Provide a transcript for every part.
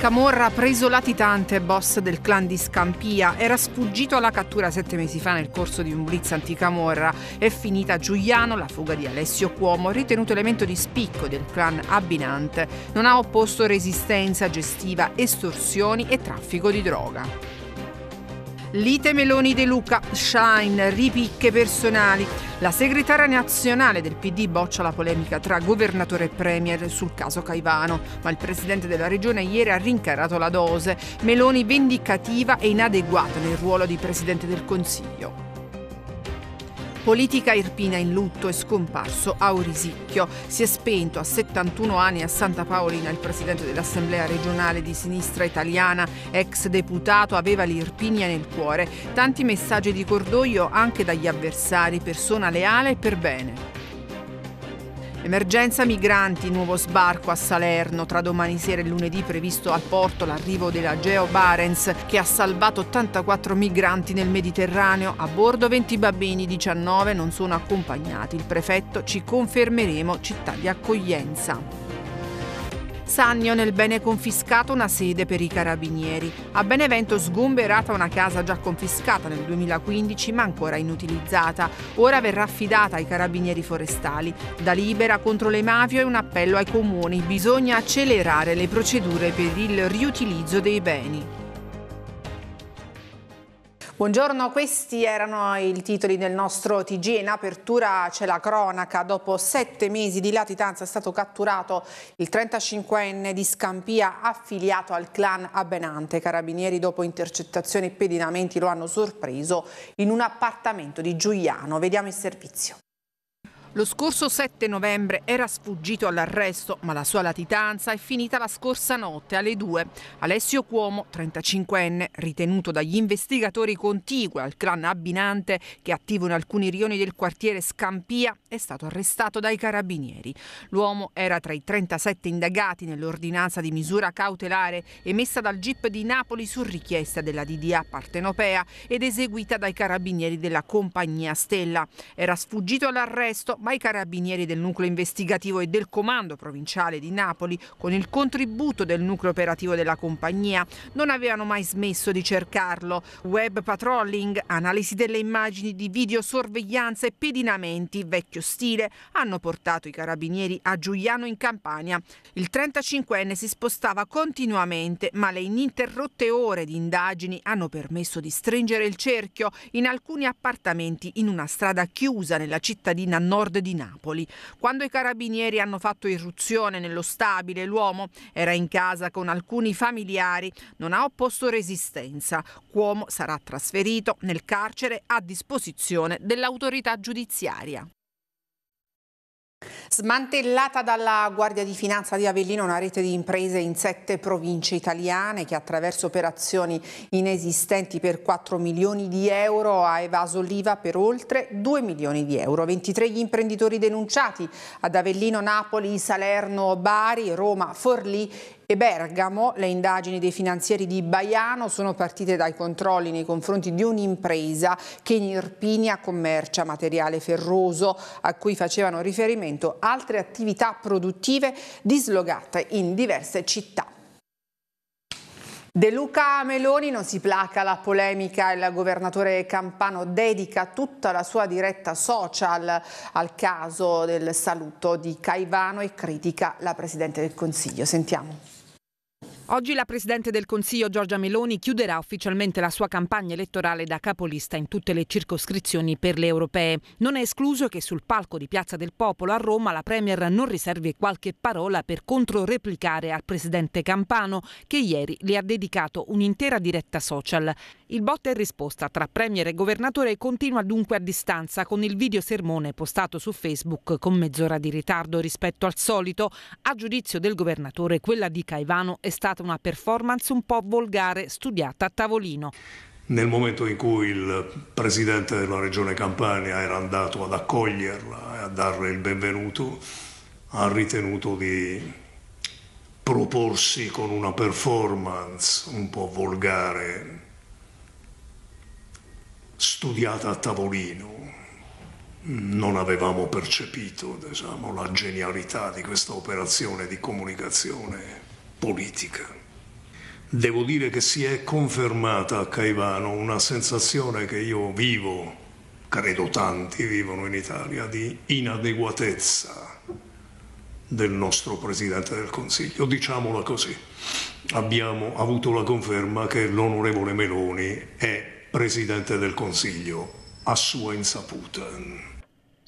Camorra ha preso latitante, boss del clan di Scampia, era sfuggito alla cattura sette mesi fa nel corso di un blitz anticamorra. È finita a Giuliano la fuga di Alessio Cuomo, ritenuto elemento di spicco del clan abbinante. Non ha opposto resistenza gestiva, estorsioni e traffico di droga. Lite Meloni De Luca, Shine, ripicche personali. La segretaria nazionale del PD boccia la polemica tra governatore e premier sul caso Caivano, ma il presidente della regione ieri ha rincarato la dose. Meloni vendicativa e inadeguata nel ruolo di presidente del Consiglio. Politica irpina in lutto e scomparso a Orisicchio. Si è spento a 71 anni a Santa Paolina il presidente dell'Assemblea regionale di sinistra italiana, ex deputato, aveva l'Irpinia nel cuore. Tanti messaggi di cordoglio anche dagli avversari, persona leale e per bene. Emergenza migranti, nuovo sbarco a Salerno. Tra domani sera e lunedì previsto al porto l'arrivo della Geo Barents che ha salvato 84 migranti nel Mediterraneo. A bordo 20 bambini, 19 non sono accompagnati. Il prefetto ci confermeremo città di accoglienza. Sannio nel bene confiscato una sede per i carabinieri. A Benevento sgomberata una casa già confiscata nel 2015 ma ancora inutilizzata. Ora verrà affidata ai carabinieri forestali. Da libera contro le mafie e un appello ai comuni. Bisogna accelerare le procedure per il riutilizzo dei beni. Buongiorno, questi erano i titoli del nostro TG. In apertura c'è la cronaca. Dopo sette mesi di latitanza è stato catturato il 35enne di Scampia affiliato al clan Abenante. Carabinieri dopo intercettazioni e pedinamenti lo hanno sorpreso in un appartamento di Giuliano. Vediamo il servizio. Lo scorso 7 novembre era sfuggito all'arresto, ma la sua latitanza è finita la scorsa notte alle 2. Alessio Cuomo, 35enne, ritenuto dagli investigatori contigui al clan abbinante che è attivo in alcuni rioni del quartiere Scampia, è stato arrestato dai carabinieri. L'uomo era tra i 37 indagati nell'ordinanza di misura cautelare emessa dal GIP di Napoli su richiesta della DDA partenopea ed eseguita dai carabinieri della compagnia Stella. Era sfuggito all'arresto ma i carabinieri del nucleo investigativo e del comando provinciale di Napoli, con il contributo del nucleo operativo della compagnia, non avevano mai smesso di cercarlo. Web patrolling, analisi delle immagini di videosorveglianza e pedinamenti vecchio stile hanno portato i carabinieri a Giuliano in Campania. Il 35enne si spostava continuamente, ma le ininterrotte ore di indagini hanno permesso di stringere il cerchio in alcuni appartamenti in una strada chiusa nella cittadina nord nord di Napoli. Quando i carabinieri hanno fatto irruzione nello stabile, l'uomo era in casa con alcuni familiari, non ha opposto resistenza. L'uomo sarà trasferito nel carcere a disposizione dell'autorità giudiziaria. Smantellata dalla Guardia di Finanza di Avellino una rete di imprese in sette province italiane che attraverso operazioni inesistenti per 4 milioni di euro ha evaso l'IVA per oltre 2 milioni di euro. 23 gli imprenditori denunciati ad Avellino, Napoli, Salerno, Bari, Roma, Forlì e Bergamo le indagini dei finanzieri di Baiano sono partite dai controlli nei confronti di un'impresa che in Irpinia commercia materiale ferroso a cui facevano riferimento altre attività produttive dislocate in diverse città. De Luca Meloni non si placa la polemica, il governatore Campano dedica tutta la sua diretta social al caso del saluto di Caivano e critica la Presidente del Consiglio. Sentiamo. Oggi la Presidente del Consiglio Giorgia Meloni chiuderà ufficialmente la sua campagna elettorale da capolista in tutte le circoscrizioni per le europee. Non è escluso che sul palco di Piazza del Popolo a Roma la Premier non riservi qualche parola per controreplicare al Presidente Campano che ieri le ha dedicato un'intera diretta social. Il botta e risposta tra Premier e Governatore continua dunque a distanza con il video sermone postato su Facebook con mezz'ora di ritardo rispetto al solito. A giudizio del Governatore quella di Caivano è stata stata una performance un po' volgare studiata a tavolino. Nel momento in cui il presidente della regione Campania era andato ad accoglierla e a darle il benvenuto, ha ritenuto di proporsi con una performance un po' volgare, studiata a tavolino. Non avevamo percepito diciamo, la genialità di questa operazione di comunicazione politica. Devo dire che si è confermata a Caivano una sensazione che io vivo, credo tanti vivono in Italia, di inadeguatezza del nostro Presidente del Consiglio, diciamola così. Abbiamo avuto la conferma che l'onorevole Meloni è Presidente del Consiglio a sua insaputa.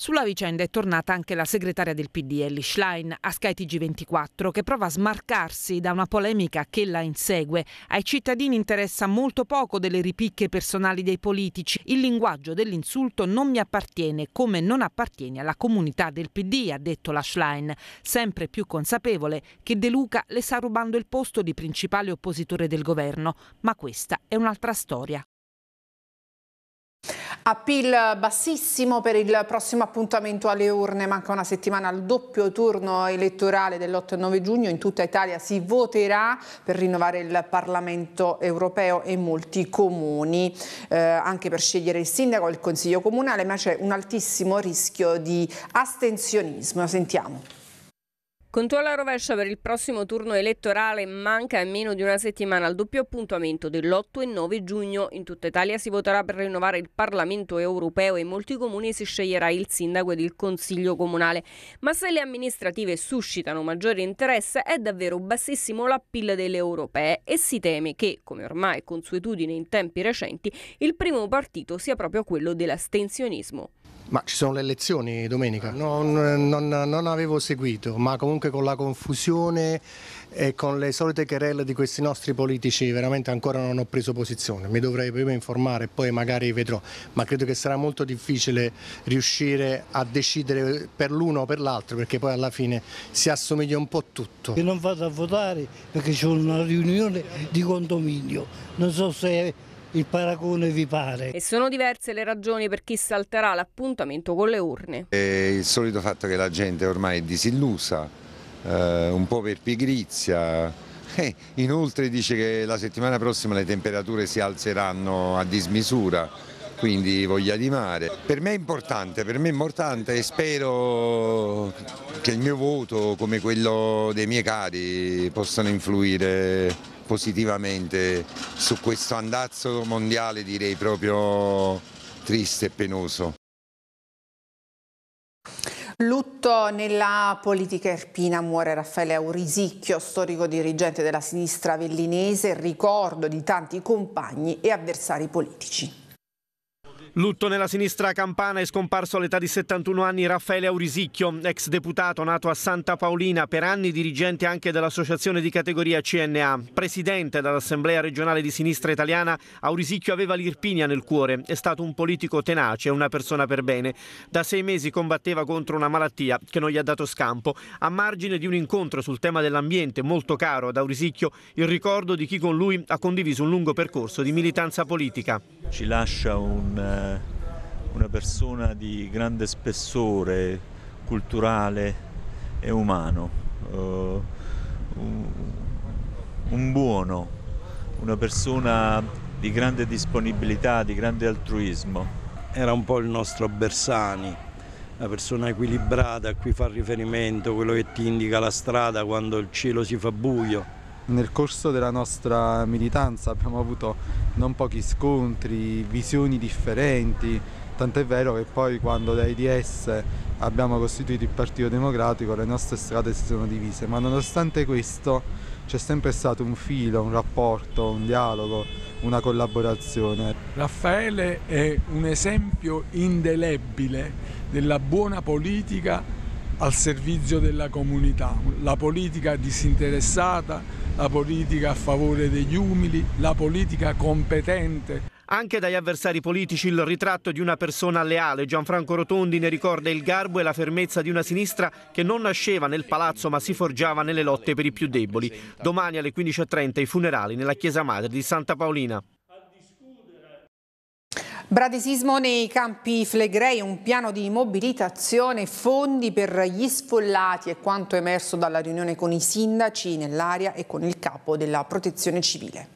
Sulla vicenda è tornata anche la segretaria del PD Ellie Schlein a skytg 24 che prova a smarcarsi da una polemica che la insegue. Ai cittadini interessa molto poco delle ripicche personali dei politici. Il linguaggio dell'insulto non mi appartiene come non appartiene alla comunità del PD, ha detto la Schlein, sempre più consapevole che De Luca le sta rubando il posto di principale oppositore del governo. Ma questa è un'altra storia. Appeal bassissimo per il prossimo appuntamento alle urne, manca una settimana al doppio turno elettorale dell'8 e 9 giugno, in tutta Italia si voterà per rinnovare il Parlamento europeo e molti comuni, eh, anche per scegliere il sindaco e il consiglio comunale, ma c'è un altissimo rischio di astensionismo, sentiamo. Controlla rovescia per il prossimo turno elettorale manca in meno di una settimana al doppio appuntamento dell'8 e 9 giugno. In tutta Italia si voterà per rinnovare il Parlamento europeo e in molti comuni si sceglierà il sindaco ed il consiglio comunale. Ma se le amministrative suscitano maggiore interesse è davvero bassissimo l'appeal delle europee e si teme che, come ormai è consuetudine in tempi recenti, il primo partito sia proprio quello dell'astensionismo. Ma ci sono le elezioni domenica, eh. non, non, non, avevo seguito, ma comunque con la confusione e con le solite querelle di questi nostri politici veramente ancora non ho preso posizione, mi dovrei prima informare e poi magari vedrò, ma credo che sarà molto difficile riuscire a decidere per l'uno o per l'altro perché poi alla fine si assomiglia un po' tutto. Io non vado a votare perché c'è una riunione di condominio, non so se È il paragone vi pare. E sono diverse le ragioni per chi salterà l'appuntamento con le urne. È il solito fatto che la gente ormai è disillusa, eh, un po' per pigrizia, eh, inoltre dice che la settimana prossima le temperature si alzeranno a dismisura quindi voglia di mare. Per me è importante, per me è importante e spero che il mio voto, come quello dei miei cari, possano influire positivamente su questo andazzo mondiale direi proprio triste e penoso. Lutto nella politica erpina muore Raffaele Aurisicchio, storico dirigente della sinistra vellinese, ricordo di tanti compagni e avversari politici. Lutto nella sinistra campana è scomparso all'età di 71 anni Raffaele Aurisicchio, ex deputato nato a Santa Paolina, per anni dirigente anche dell'associazione di categoria CNA. Presidente dell'Assemblea regionale di sinistra italiana, Aurisicchio aveva l'Irpinia nel cuore, è stato un politico tenace, una persona per bene. Da sei mesi combatteva contro una malattia che non gli ha dato scampo. A margine di un incontro sul tema dell'ambiente molto caro ad Aurisicchio, il ricordo di chi con lui ha condiviso un lungo percorso di militanza politica. Ci lascia un eh, eh, una persona di grande spessore culturale e umano, uh, un buono, una persona di grande disponibilità, di grande altruismo. Era un po' il nostro Bersani, la persona equilibrata a cui fa riferimento, quello che ti indica la strada quando il cielo si fa buio. Nel corso della nostra militanza abbiamo avuto non pochi scontri, visioni differenti, tant'è vero che poi quando da IDS abbiamo costituito il Partito Democratico le nostre strade si sono divise, ma nonostante questo c'è sempre stato un filo, un rapporto, un dialogo, una collaborazione. Raffaele è un esempio indelebile della buona politica al servizio della comunità, la politica disinteressata, la politica a favore degli umili, la politica competente. Anche dagli avversari politici il ritratto di una persona leale, Gianfranco Rotondi ne ricorda il garbo e la fermezza di una sinistra che non nasceva nel palazzo ma si forgiava nelle lotte per i più deboli. Domani alle 15.30 i funerali nella chiesa madre di Santa Paolina. Bradesismo nei campi flegrei, un piano di mobilitazione, fondi per gli sfollati è quanto emerso dalla riunione con i sindaci nell'area e con il capo della protezione civile.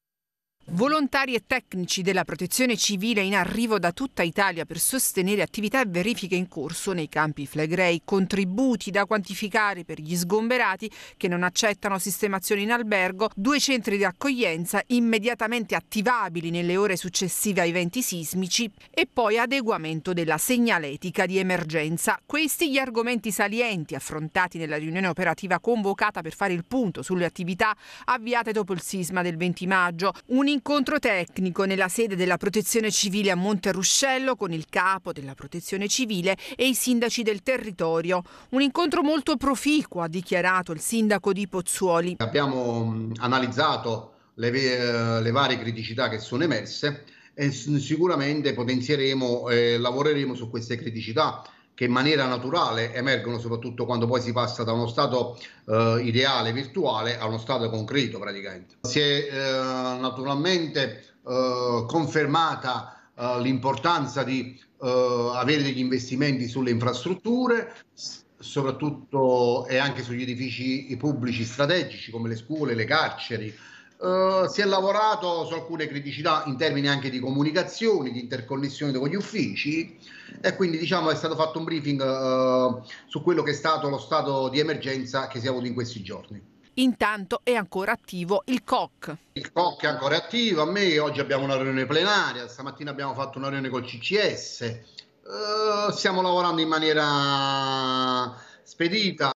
Volontari e tecnici della protezione civile in arrivo da tutta Italia per sostenere attività e verifiche in corso nei campi flegrei, contributi da quantificare per gli sgomberati che non accettano sistemazione in albergo, due centri di accoglienza immediatamente attivabili nelle ore successive ai venti sismici e poi adeguamento della segnaletica di emergenza. Questi gli argomenti salienti affrontati nella riunione operativa convocata per fare il punto sulle attività avviate dopo il sisma del 20 maggio. Un incontro tecnico nella sede della Protezione Civile a Monte Ruscello con il capo della Protezione Civile e i sindaci del territorio. Un incontro molto proficuo, ha dichiarato il sindaco di Pozzuoli. Abbiamo mm, analizzato le, eh, le varie criticità che sono emerse e sicuramente potenzieremo e lavoreremo su queste criticità che in maniera naturale emergono soprattutto quando poi si passa da uno stato eh, ideale virtuale a uno stato concreto praticamente. Si è eh, naturalmente eh, confermata eh, l'importanza di eh, avere degli investimenti sulle infrastrutture, soprattutto e anche sugli edifici pubblici strategici come le scuole, le carceri, eh, si è lavorato su alcune criticità in termini anche di comunicazioni, di interconnessione con gli uffici e quindi diciamo è stato fatto un briefing uh, su quello che è stato lo stato di emergenza che si è avuto in questi giorni. Intanto è ancora attivo il COC. Il COC è ancora attivo, a me oggi abbiamo una riunione plenaria, stamattina abbiamo fatto una riunione col CCS, uh, eh, stiamo lavorando in maniera spedita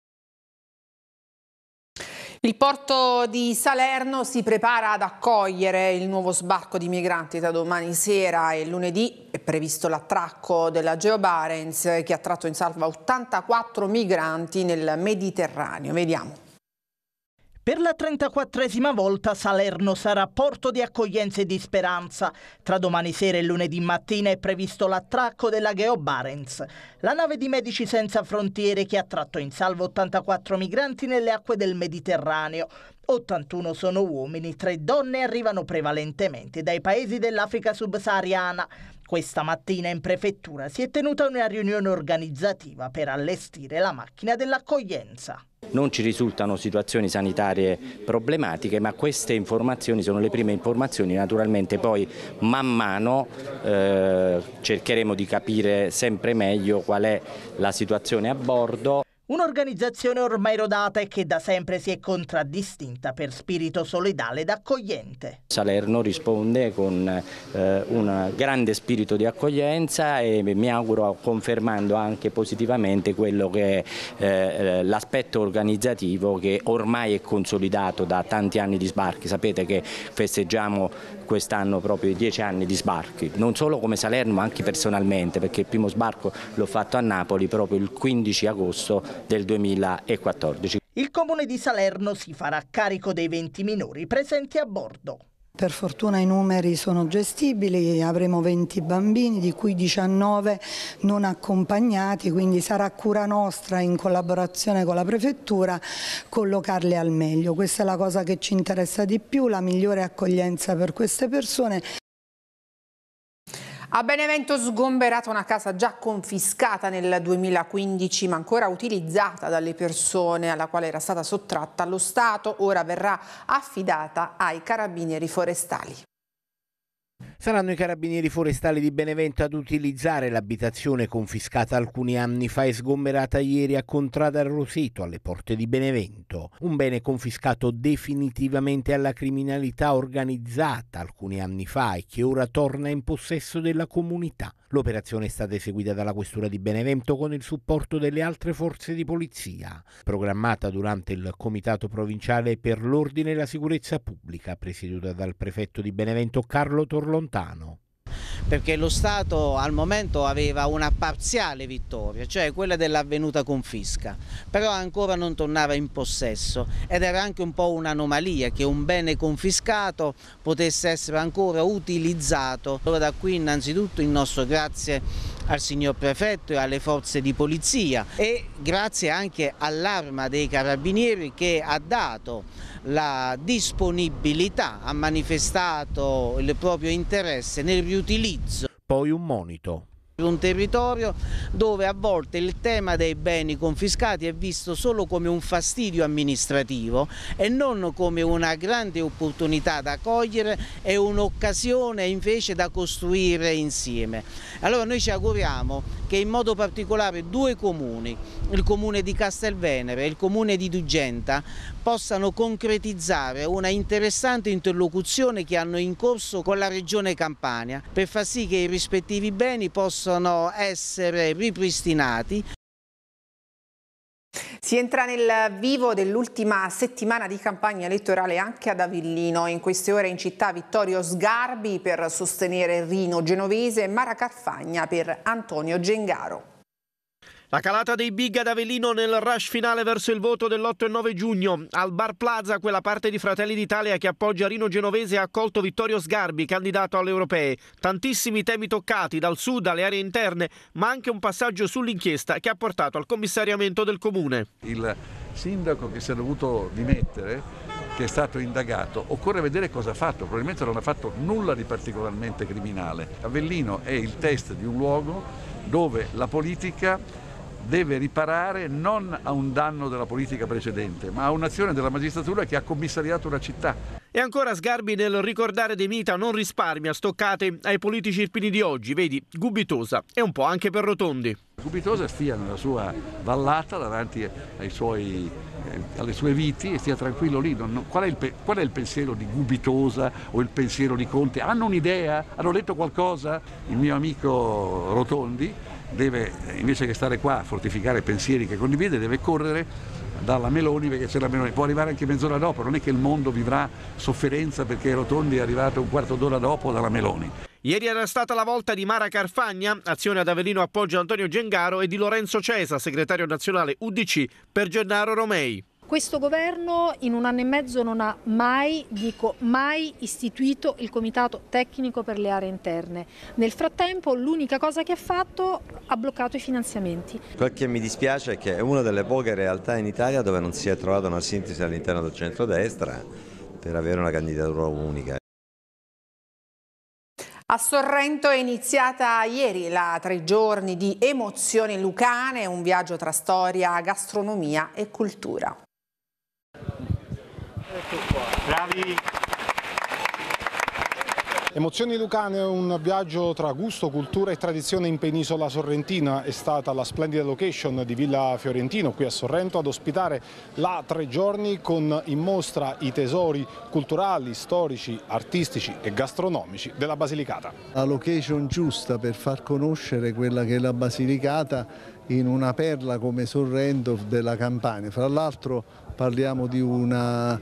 il porto di Salerno si prepara ad accogliere il nuovo sbarco di migranti da domani sera e lunedì è previsto l'attracco della Geo Barents che ha tratto in salva 84 migranti nel Mediterraneo. Vediamo. Per la 34esima volta Salerno sarà porto di accoglienza e di speranza. Tra domani sera e lunedì mattina è previsto l'attracco della Geo Barents, la nave di Medici Senza Frontiere che ha tratto in salvo 84 migranti nelle acque del Mediterraneo. 81 sono uomini, 3 donne arrivano prevalentemente dai paesi dell'Africa subsahariana. Questa mattina in prefettura si è tenuta una riunione organizzativa per allestire la macchina dell'accoglienza. Non ci risultano situazioni sanitarie problematiche, ma queste informazioni sono le prime informazioni. Naturalmente poi man mano eh, cercheremo di capire sempre meglio qual è la situazione a bordo. Un'organizzazione ormai rodata e che da sempre si è contraddistinta per spirito solidale ed accogliente. Salerno risponde con eh, un grande spirito di accoglienza e mi auguro confermando anche positivamente quello che è eh, l'aspetto organizzativo che ormai è consolidato da tanti anni di sbarchi. Sapete che festeggiamo quest'anno proprio i dieci anni di sbarchi, non solo come Salerno ma anche personalmente perché il primo sbarco l'ho fatto a Napoli proprio il 15 agosto del 2014. Il comune di Salerno si farà carico dei 20 minori presenti a bordo. Per fortuna i numeri sono gestibili, avremo 20 bambini di cui 19 non accompagnati, quindi sarà cura nostra in collaborazione con la prefettura collocarli al meglio. Questa è la cosa che ci interessa di più, la migliore accoglienza per queste persone a Benevento sgomberata una casa già confiscata nel 2015 ma ancora utilizzata dalle persone alla quale era stata sottratta lo Stato, ora verrà affidata ai carabinieri forestali. Saranno i carabinieri forestali di Benevento ad utilizzare l'abitazione confiscata alcuni anni fa e sgomberata ieri a Contrada Roseto alle porte di Benevento, un bene confiscato definitivamente alla criminalità organizzata alcuni anni fa e che ora torna in possesso della comunità. L'operazione è stata eseguita dalla Questura di Benevento con il supporto delle altre forze di polizia, programmata durante il Comitato Provinciale per l'Ordine e la Sicurezza Pubblica, presieduta dal prefetto di Benevento Carlo Torlon lontano perché lo Stato al momento aveva una parziale vittoria, cioè quella dell'avvenuta confisca, però ancora non tornava in possesso ed era anche un po' un'anomalia che un bene confiscato potesse essere ancora utilizzato. Allora da qui innanzitutto il nostro grazie al signor prefetto e alle forze di polizia e grazie anche all'arma dei carabinieri che ha dato la disponibilità, ha manifestato il proprio interesse nel riutilizzo. Poi un monito. Un territorio dove a volte il tema dei beni confiscati è visto solo come un fastidio amministrativo e non come una grande opportunità da cogliere e un'occasione invece da costruire insieme. Allora noi ci auguriamo che in modo particolare due comuni, il comune di Castelvenere e il comune di Dugenta, possano concretizzare una interessante interlocuzione che hanno in corso con la regione Campania per far sì che i rispettivi beni possano possono essere ripristinati. Si entra nel vivo dell'ultima settimana di campagna elettorale anche ad Avellino. In queste ore in città Vittorio Sgarbi per sostenere Rino Genovese e Mara Carfagna per Antonio Gengaro. La calata dei big ad Avellino nel rush finale verso il voto dell'8 e 9 giugno. Al Bar Plaza quella parte di Fratelli d'Italia che appoggia Rino Genovese ha accolto Vittorio Sgarbi, candidato alle europee. Tantissimi temi toccati dal sud alle aree interne, ma anche un passaggio sull'inchiesta che ha portato al commissariamento del comune. Il sindaco che si è dovuto dimettere, che è stato indagato, occorre vedere cosa ha fatto, probabilmente non ha fatto nulla di particolarmente criminale. Avellino è il test di un luogo dove la politica deve riparare non a un danno della politica precedente, ma a un'azione della magistratura che ha commissariato una città. E ancora Sgarbi nel ricordare De Mita non risparmia stoccate ai politici irpini di oggi, vedi, Gubitosa e un po' anche per Rotondi. Gubitosa stia nella sua vallata davanti suoi, eh, alle sue viti e stia tranquillo lì. Non, qual, è il, qual è il pensiero di Gubitosa o il pensiero di Conte? Hanno un'idea? Hanno letto qualcosa? Il mio amico Rotondi deve, invece che stare qua a fortificare pensieri che condivide, deve correre dalla Meloni perché c'è la Meloni, può arrivare anche mezz'ora dopo, non è che il mondo vivrà sofferenza perché Rotondi è arrivato un quarto d'ora dopo dalla Meloni. Ieri era stata la volta di Mara Carfagna, azione ad Avellino appoggio Antonio Gengaro e di Lorenzo Cesa, segretario nazionale UDC, per Gennaro Romei. Questo governo in un anno e mezzo non ha mai, dico mai, istituito il comitato tecnico per le aree interne. Nel frattempo l'unica cosa che ha fatto ha bloccato i finanziamenti. Quel che mi dispiace è che è una delle poche realtà in Italia dove non si è trovata una sintesi all'interno del centrodestra per avere una candidatura unica. A Sorrento è iniziata ieri la tre giorni di emozioni lucane, un viaggio tra storia, gastronomia e cultura locali. Emozioni Lucane un viaggio tra gusto, cultura e tradizione in penisola sorrentina. È stata la splendida location di Villa Fiorentino qui a Sorrento ad ospitare la tre giorni con in mostra i tesori culturali, storici, artistici e gastronomici della Basilicata. La location giusta per far conoscere quella che è la Basilicata in una perla come Sorrento della Campania. Fra l'altro parliamo di una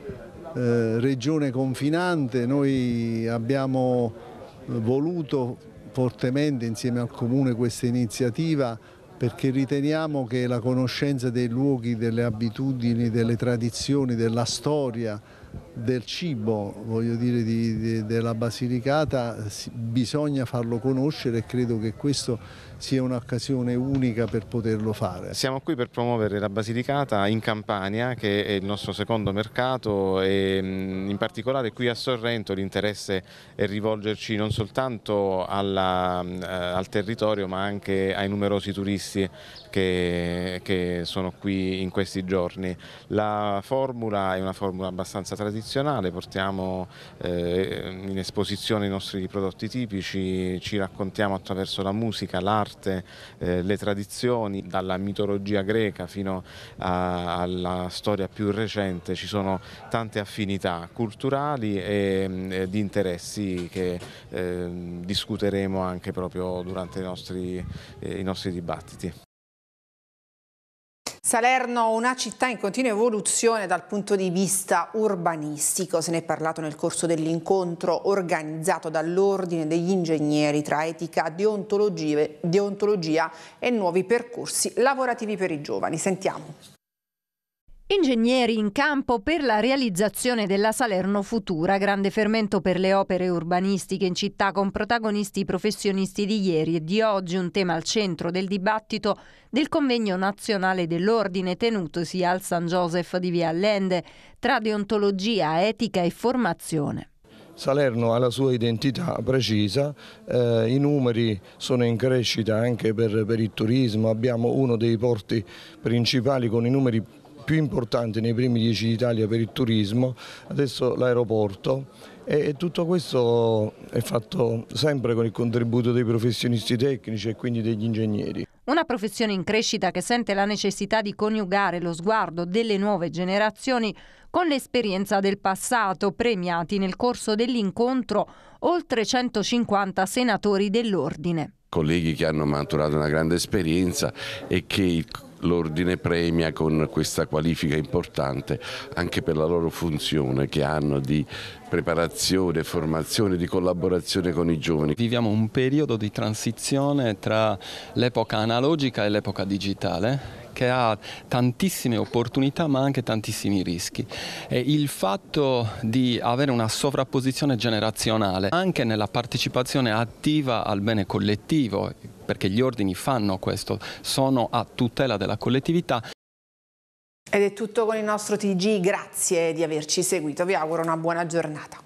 eh, regione confinante, noi abbiamo eh, voluto fortemente insieme al Comune questa iniziativa perché riteniamo che la conoscenza dei luoghi, delle abitudini, delle tradizioni, della storia del cibo voglio dire, di, di, della Basilicata bisogna farlo conoscere e credo che questo sia un'occasione unica per poterlo fare. Siamo qui per promuovere la Basilicata in Campania che è il nostro secondo mercato e in particolare qui a Sorrento l'interesse è rivolgerci non soltanto alla, eh, al territorio ma anche ai numerosi turisti che, che sono qui in questi giorni. La formula è una formula abbastanza tradizionale tradizionale, portiamo eh, in esposizione i nostri prodotti tipici, ci raccontiamo attraverso la musica, l'arte, eh, le tradizioni, dalla mitologia greca fino alla storia più recente, ci sono tante affinità culturali e mm, di interessi che eh, discuteremo anche proprio durante i nostri, i nostri dibattiti. Salerno, una città in continua evoluzione dal punto di vista urbanistico, se ne è parlato nel corso dell'incontro organizzato dall'Ordine degli Ingegneri tra etica, deontologia e nuovi percorsi lavorativi per i giovani. Sentiamo. Ingegneri in campo per la realizzazione della Salerno Futura, grande fermento per le opere urbanistiche in città con protagonisti professionisti di ieri e di oggi, un tema al centro del dibattito del convegno nazionale dell'ordine tenutosi al San Joseph di Via Allende tra deontologia, etica e formazione. Salerno ha la sua identità precisa, eh, i numeri sono in crescita anche per, per il turismo, abbiamo uno dei porti principali con i numeri più importante nei primi dieci d'Italia per il turismo, adesso l'aeroporto e, tutto questo è fatto sempre con il contributo dei professionisti tecnici e quindi degli ingegneri. Una professione in crescita che sente la necessità di coniugare lo sguardo delle nuove generazioni con l'esperienza del passato, premiati nel corso dell'incontro oltre 150 senatori dell'Ordine colleghi che hanno maturato una grande esperienza e che l'ordine premia con questa qualifica importante anche per la loro funzione che hanno di preparazione, formazione, di collaborazione con i giovani. Viviamo un periodo di transizione tra l'epoca analogica e l'epoca digitale che ha tantissime opportunità ma anche tantissimi rischi. E il fatto di avere una sovrapposizione generazionale anche nella partecipazione attiva al bene collettivo, perché gli ordini fanno questo, sono a tutela della collettività. Ed è tutto con il nostro TG, grazie di averci seguito, vi auguro una buona giornata.